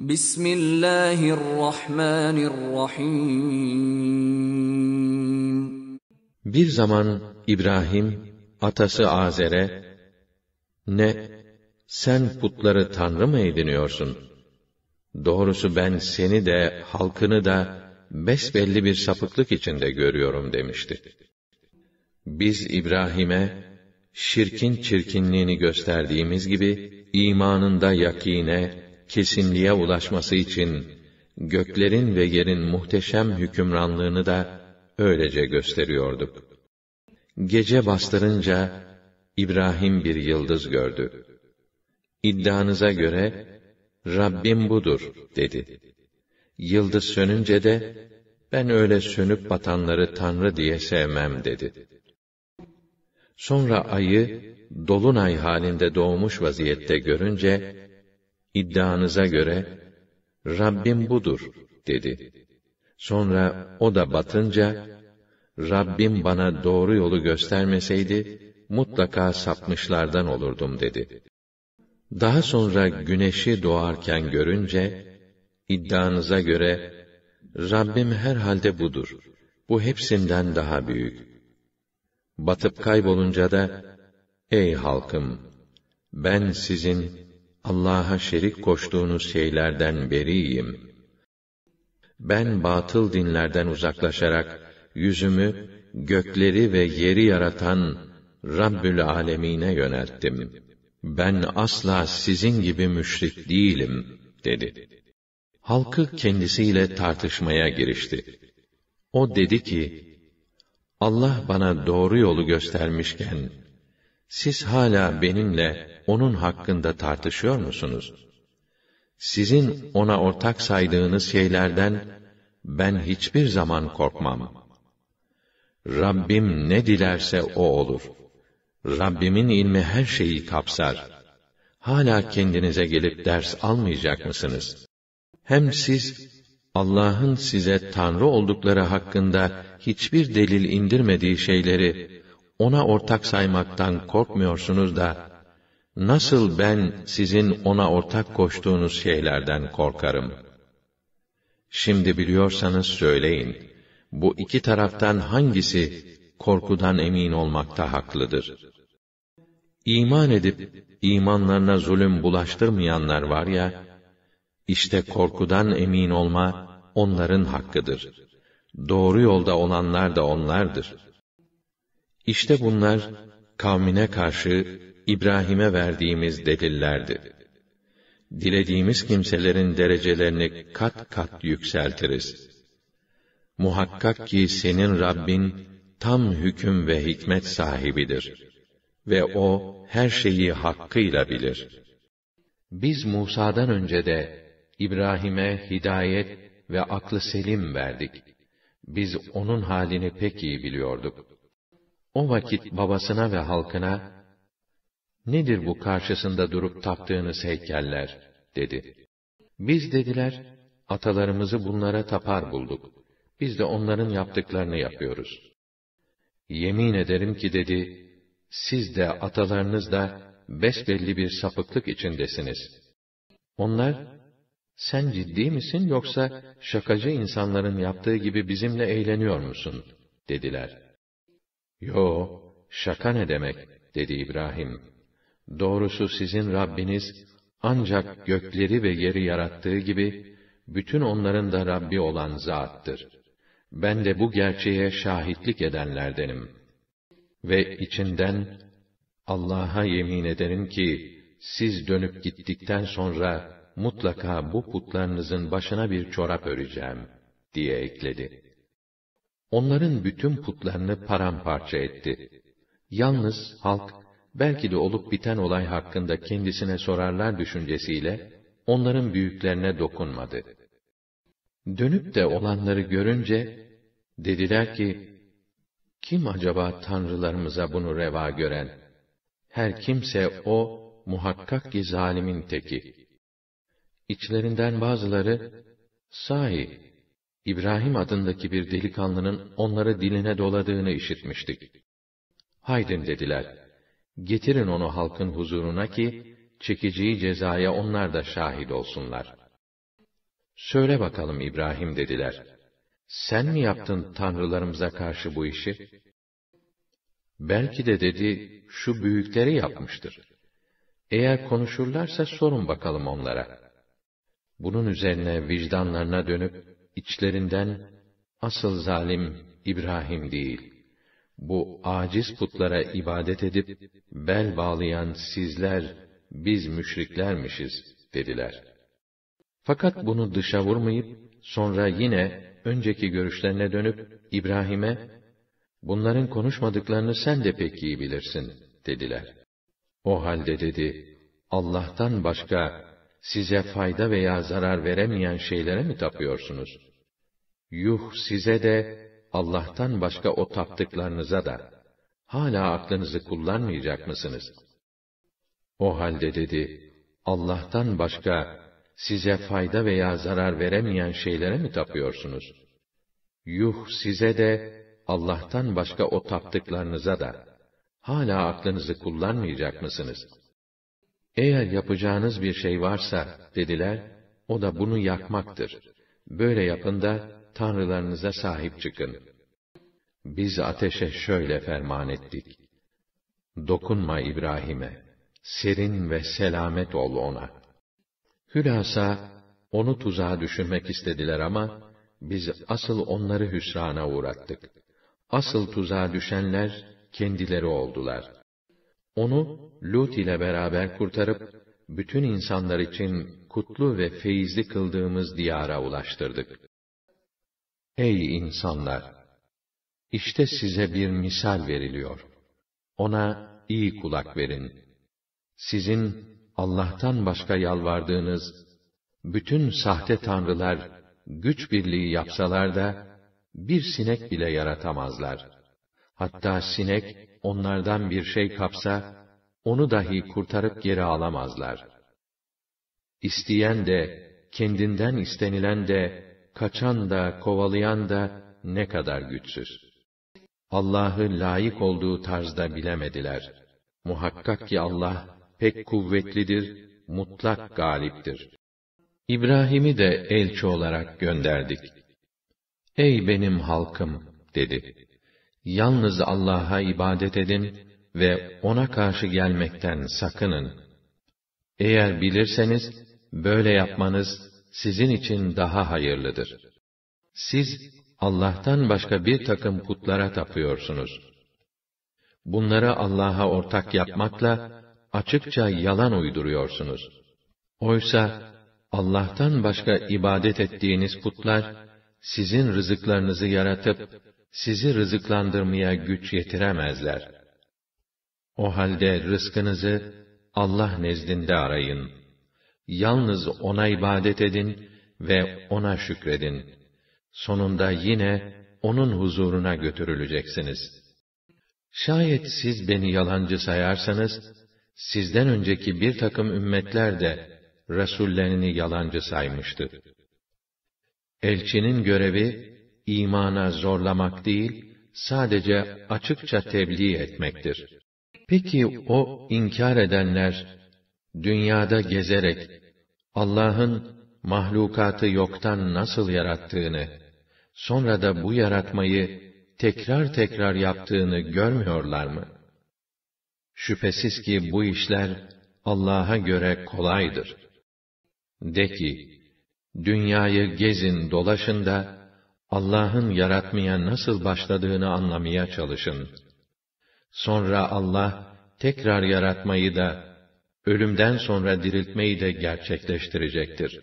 Bismillahirrahmanirrahim. Bir zaman İbrahim, atası Azer'e, ne, sen putları tanrı mı ediniyorsun? Doğrusu ben seni de, halkını da, besbelli bir sapıklık içinde görüyorum demişti. Biz İbrahim'e, şirkin çirkinliğini gösterdiğimiz gibi, imanında yakine, kesinliğe ulaşması için göklerin ve yerin muhteşem hükümranlığını da öylece gösteriyorduk. Gece bastırınca İbrahim bir yıldız gördü. İddianıza göre Rabbim budur dedi. Yıldız sönünce de ben öyle sönüp batanları tanrı diye sevmem dedi. Sonra ayı dolunay halinde doğmuş vaziyette görünce İddianıza göre, Rabbim budur, dedi. Sonra o da batınca, Rabbim bana doğru yolu göstermeseydi, mutlaka sapmışlardan olurdum, dedi. Daha sonra güneşi doğarken görünce, iddianıza göre, Rabbim herhalde budur. Bu hepsinden daha büyük. Batıp kaybolunca da, ey halkım, ben sizin Allah'a şerik koştuğunuz şeylerden beriyim. Ben batıl dinlerden uzaklaşarak yüzümü gökleri ve yeri yaratan Rabbül Alemine yönelttim. Ben asla sizin gibi müşrik değilim dedi. Halkı kendisiyle tartışmaya girişti. O dedi ki: Allah bana doğru yolu göstermişken siz hala benimle onun hakkında tartışıyor musunuz? Sizin ona ortak saydığınız şeylerden ben hiçbir zaman korkmam. Rabbim ne dilerse o olur. Rabbimin ilmi her şeyi kapsar. Hala kendinize gelip ders almayacak mısınız? Hem siz Allah'ın size tanrı oldukları hakkında hiçbir delil indirmediği şeyleri ona ortak saymaktan korkmuyorsunuz da, nasıl ben sizin ona ortak koştuğunuz şeylerden korkarım? Şimdi biliyorsanız söyleyin, bu iki taraftan hangisi korkudan emin olmakta haklıdır? İman edip, imanlarına zulüm bulaştırmayanlar var ya, işte korkudan emin olma, onların hakkıdır. Doğru yolda olanlar da onlardır.'' İşte bunlar kavmine karşı İbrahim'e verdiğimiz delillerdi. Dilediğimiz kimselerin derecelerini kat kat yükseltiriz. Muhakkak ki senin Rabbin tam hüküm ve hikmet sahibidir ve o her şeyi hakkıyla bilir. Biz Musa'dan önce de İbrahim'e hidayet ve aklı selim verdik. Biz onun halini pek iyi biliyorduk. O vakit babasına ve halkına, nedir bu karşısında durup taptığınız heykeller, dedi. Biz dediler, atalarımızı bunlara tapar bulduk. Biz de onların yaptıklarını yapıyoruz. Yemin ederim ki dedi, siz de atalarınız da besbelli bir sapıklık içindesiniz. Onlar, sen ciddi misin yoksa şakacı insanların yaptığı gibi bizimle eğleniyor musun? dediler.'' Yo, şaka ne demek, dedi İbrahim. Doğrusu sizin Rabbiniz, ancak gökleri ve yeri yarattığı gibi, bütün onların da Rabbi olan zattır. Ben de bu gerçeğe şahitlik edenlerdenim. Ve içinden, Allah'a yemin ederim ki, siz dönüp gittikten sonra, mutlaka bu putlarınızın başına bir çorap öreceğim, diye ekledi. Onların bütün putlarını paramparça etti. Yalnız halk, belki de olup biten olay hakkında kendisine sorarlar düşüncesiyle, onların büyüklerine dokunmadı. Dönüp de olanları görünce, dediler ki, kim acaba tanrılarımıza bunu reva gören? Her kimse o, muhakkak ki zalimin teki. İçlerinden bazıları, sahi, İbrahim adındaki bir delikanlının onları diline doladığını işitmiştik. Haydin dediler, getirin onu halkın huzuruna ki, çekeceği cezaya onlar da şahit olsunlar. Söyle bakalım İbrahim dediler, sen mi yaptın tanrılarımıza karşı bu işi? Belki de dedi, şu büyükleri yapmıştır. Eğer konuşurlarsa sorun bakalım onlara. Bunun üzerine vicdanlarına dönüp, içlerinden asıl zalim İbrahim değil. Bu aciz putlara ibadet edip bel bağlayan sizler biz müşriklermişiz dediler. Fakat bunu dışa vurmayıp sonra yine önceki görüşlerine dönüp İbrahim'e bunların konuşmadıklarını sen de pek iyi bilirsin dediler. O halde dedi Allah'tan başka size fayda veya zarar veremeyen şeylere mi tapıyorsunuz? Yuh size de, Allah'tan başka o taptıklarınıza da, hala aklınızı kullanmayacak mısınız? O halde dedi, Allah'tan başka, size fayda veya zarar veremeyen şeylere mi tapıyorsunuz? Yuh size de, Allah'tan başka o taptıklarınıza da, hala aklınızı kullanmayacak mısınız?' Eğer yapacağınız bir şey varsa, dediler, o da bunu yakmaktır. Böyle yapın da, tanrılarınıza sahip çıkın. Biz ateşe şöyle ferman ettik. Dokunma İbrahim'e, serin ve selamet ol ona. Hülasa, onu tuzağa düşürmek istediler ama, biz asıl onları hüsrana uğrattık. Asıl tuzağa düşenler, kendileri oldular.'' Onu Lut ile beraber kurtarıp bütün insanlar için kutlu ve feyizli kıldığımız diyara ulaştırdık. Ey insanlar! İşte size bir misal veriliyor. Ona iyi kulak verin. Sizin Allah'tan başka yalvardığınız bütün sahte tanrılar güç birliği yapsalar da bir sinek bile yaratamazlar. Hatta sinek onlardan bir şey kapsa, onu dahi kurtarıp geri alamazlar. İsteyen de, kendinden istenilen de, kaçan da, kovalayan da, ne kadar güçsüz. Allah'ı layık olduğu tarzda bilemediler. Muhakkak ki Allah, pek kuvvetlidir, mutlak galiptir. İbrahim'i de elçi olarak gönderdik. Ey benim halkım, dedi. Yalnız Allah'a ibadet edin ve ona karşı gelmekten sakının. Eğer bilirseniz, böyle yapmanız sizin için daha hayırlıdır. Siz Allah'tan başka bir takım putlara tapıyorsunuz. Bunları Allah'a ortak yapmakla açıkça yalan uyduruyorsunuz. Oysa Allah'tan başka ibadet ettiğiniz putlar sizin rızıklarınızı yaratıp sizi rızıklandırmaya güç yetiremezler. O halde rızkınızı Allah nezdinde arayın. Yalnız O'na ibadet edin ve O'na şükredin. Sonunda yine O'nun huzuruna götürüleceksiniz. Şayet siz beni yalancı sayarsanız, sizden önceki bir takım ümmetler de Resullerini yalancı saymıştı. Elçinin görevi, imana zorlamak değil, sadece açıkça tebliğ etmektir. Peki o inkar edenler dünyada gezerek Allah'ın mahlukatı yoktan nasıl yarattığını, sonra da bu yaratmayı tekrar tekrar yaptığını görmüyorlar mı? Şüphesiz ki bu işler Allah'a göre kolaydır. De ki, dünyayı gezin dolaşın da, Allah'ın yaratmaya nasıl başladığını anlamaya çalışın. Sonra Allah tekrar yaratmayı da ölümden sonra diriltmeyi de gerçekleştirecektir.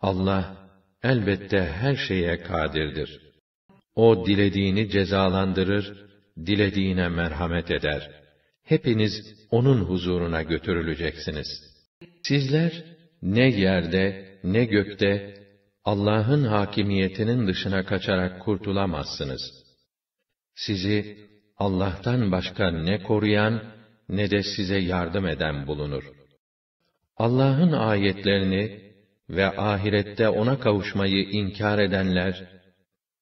Allah elbette her şeye kadirdir. O dilediğini cezalandırır, dilediğine merhamet eder. Hepiniz onun huzuruna götürüleceksiniz. Sizler ne yerde ne gökte Allah'ın hakimiyetinin dışına kaçarak kurtulamazsınız. Sizi Allah'tan başka ne koruyan ne de size yardım eden bulunur. Allah'ın ayetlerini ve ahirette ona kavuşmayı inkar edenler,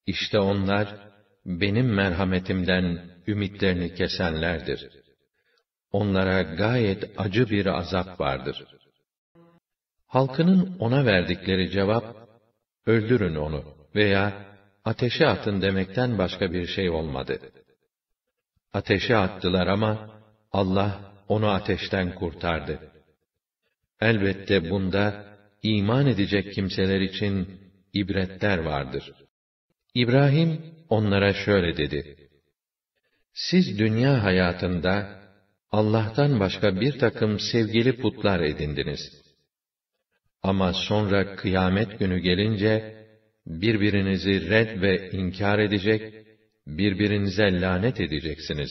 işte onlar benim merhametimden ümitlerini kesenlerdir. Onlara gayet acı bir azap vardır. Halkının ona verdikleri cevap öldürün onu veya ateşe atın demekten başka bir şey olmadı. Ateşe attılar ama Allah onu ateşten kurtardı. Elbette bunda iman edecek kimseler için ibretler vardır. İbrahim onlara şöyle dedi: Siz dünya hayatında Allah'tan başka bir takım sevgili putlar edindiniz. Ama sonra kıyamet günü gelince, birbirinizi red ve inkar edecek, birbirinize lanet edeceksiniz.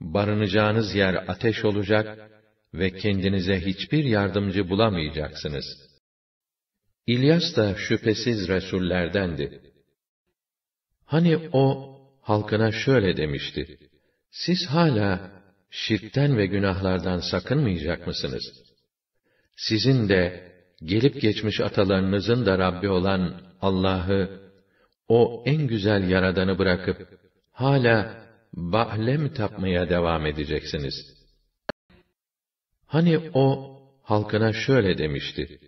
Barınacağınız yer ateş olacak ve kendinize hiçbir yardımcı bulamayacaksınız. İlyas da şüphesiz Resullerdendi. Hani o, halkına şöyle demişti, siz hala şirkten ve günahlardan sakınmayacak mısınız? Sizin de gelip geçmiş atalarınızın da Rabbi olan Allah'ı, o en güzel yaradanı bırakıp, hala bahle tapmaya devam edeceksiniz? Hani o, halkına şöyle demişti,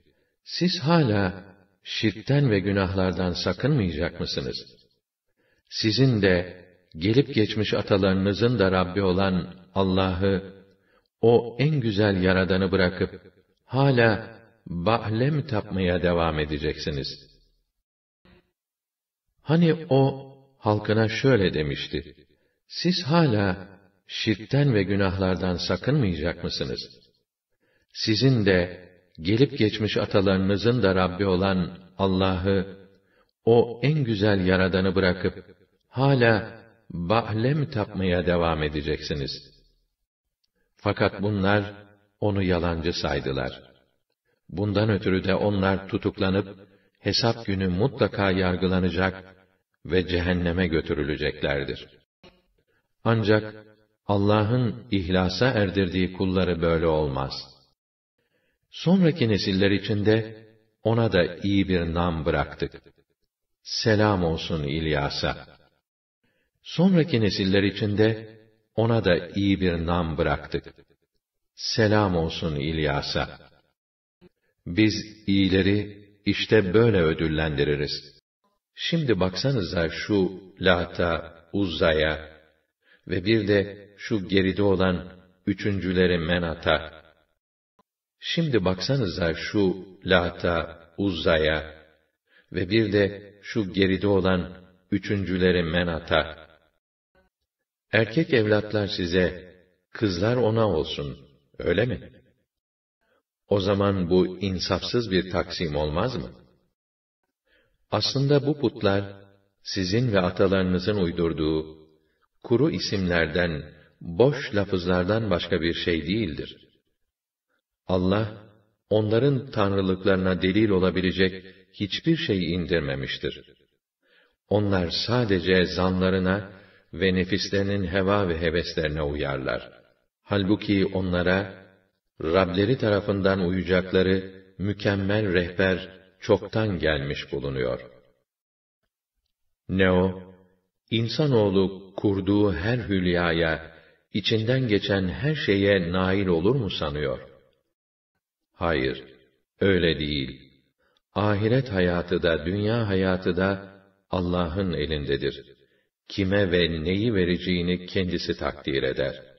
siz hala şirkten ve günahlardan sakınmayacak mısınız? Sizin de, gelip geçmiş atalarınızın da Rabbi olan Allah'ı, o en güzel yaradanı bırakıp, hala Ba'le mi tapmaya devam edeceksiniz? Hani o, halkına şöyle demişti. Siz hala şirkten ve günahlardan sakınmayacak mısınız? Sizin de, gelip geçmiş atalarınızın da Rabbi olan Allah'ı, o en güzel yaradanı bırakıp, hala Ba'le mi tapmaya devam edeceksiniz? Fakat bunlar, onu yalancı saydılar.'' Bundan ötürü de onlar tutuklanıp, hesap günü mutlaka yargılanacak ve cehenneme götürüleceklerdir. Ancak Allah'ın ihlasa erdirdiği kulları böyle olmaz. Sonraki nesiller içinde ona da iyi bir nam bıraktık. Selam olsun İlyas'a. Sonraki nesiller içinde ona da iyi bir nam bıraktık. Selam olsun İlyas'a. Biz iyileri işte böyle ödüllendiririz. Şimdi baksanıza şu lata Uzza'ya ve bir de şu geride olan üçüncüleri Menat'a. Şimdi baksanıza şu lata Uzza'ya ve bir de şu geride olan üçüncüleri Menat'a. Erkek evlatlar size, kızlar ona olsun, öyle mi?'' O zaman bu insafsız bir taksim olmaz mı? Aslında bu putlar, sizin ve atalarınızın uydurduğu, kuru isimlerden, boş lafızlardan başka bir şey değildir. Allah, onların tanrılıklarına delil olabilecek hiçbir şey indirmemiştir. Onlar sadece zanlarına ve nefislerinin heva ve heveslerine uyarlar. Halbuki onlara, Rableri tarafından uyacakları mükemmel rehber çoktan gelmiş bulunuyor. Ne o? İnsanoğlu kurduğu her hülyaya, içinden geçen her şeye nail olur mu sanıyor? Hayır, öyle değil. Ahiret hayatı da dünya hayatı da Allah'ın elindedir. Kime ve neyi vereceğini kendisi takdir eder.''